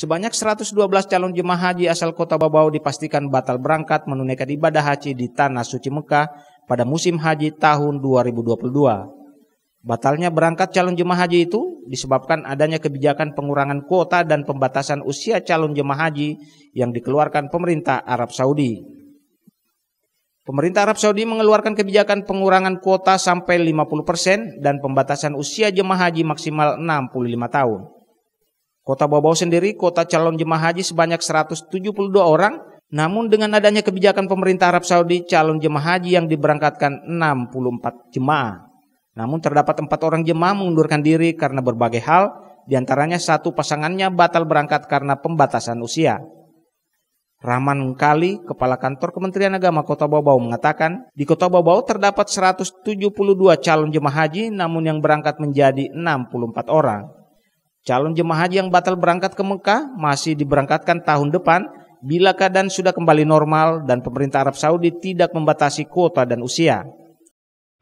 Sebanyak 112 calon jemaah haji asal kota Babau dipastikan batal berangkat menunaikan ibadah haji di Tanah Suci Mekah pada musim haji tahun 2022. Batalnya berangkat calon jemaah haji itu disebabkan adanya kebijakan pengurangan kuota dan pembatasan usia calon jemaah haji yang dikeluarkan pemerintah Arab Saudi. Pemerintah Arab Saudi mengeluarkan kebijakan pengurangan kuota sampai 50% dan pembatasan usia jemaah haji maksimal 65 tahun. Kota Babau sendiri, kota calon jemaah haji sebanyak 172 orang, namun dengan adanya kebijakan pemerintah Arab Saudi, calon jemaah haji yang diberangkatkan 64 jemaah. Namun terdapat empat orang jemaah mengundurkan diri karena berbagai hal, diantaranya satu pasangannya batal berangkat karena pembatasan usia. Rahman Kali, Kepala Kantor Kementerian Agama Kota Babau mengatakan, di Kota Babau terdapat 172 calon jemaah haji namun yang berangkat menjadi 64 orang. Calon jemaah haji yang batal berangkat ke Mekah masih diberangkatkan tahun depan bila keadaan sudah kembali normal dan pemerintah Arab Saudi tidak membatasi kuota dan usia.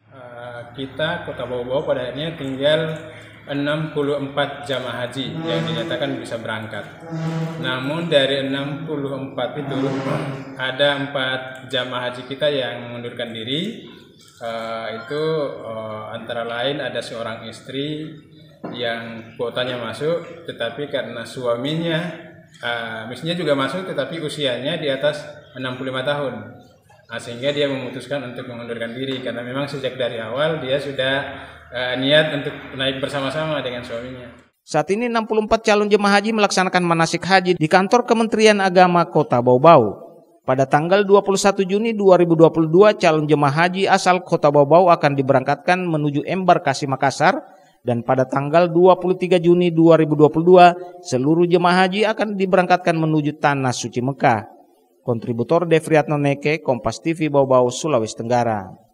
Eh, kita kota Bobo pada akhirnya tinggal 64 jamaah haji yang dinyatakan bisa berangkat. Namun dari 64 itu ada 4 jamaah haji kita yang mengundurkan diri. Uh, itu uh, antara lain ada seorang istri, yang kuotanya masuk tetapi karena suaminya uh, misalnya juga masuk tetapi usianya di atas 65 tahun nah, sehingga dia memutuskan untuk mengundurkan diri karena memang sejak dari awal dia sudah uh, niat untuk naik bersama-sama dengan suaminya. Saat ini 64 calon jemaah haji melaksanakan manasik haji di kantor Kementerian Agama Kota Bau-Bau. Pada tanggal 21 Juni 2022, calon jemaah haji asal Kota Bau-Bau akan diberangkatkan menuju embarkasi Makassar dan pada tanggal 23 Juni 2022 seluruh jemaah haji akan diberangkatkan menuju tanah suci Mekah. Kontributor Devriatno Neke, Kompas TV Bau-Bau, Sulawesi Tenggara.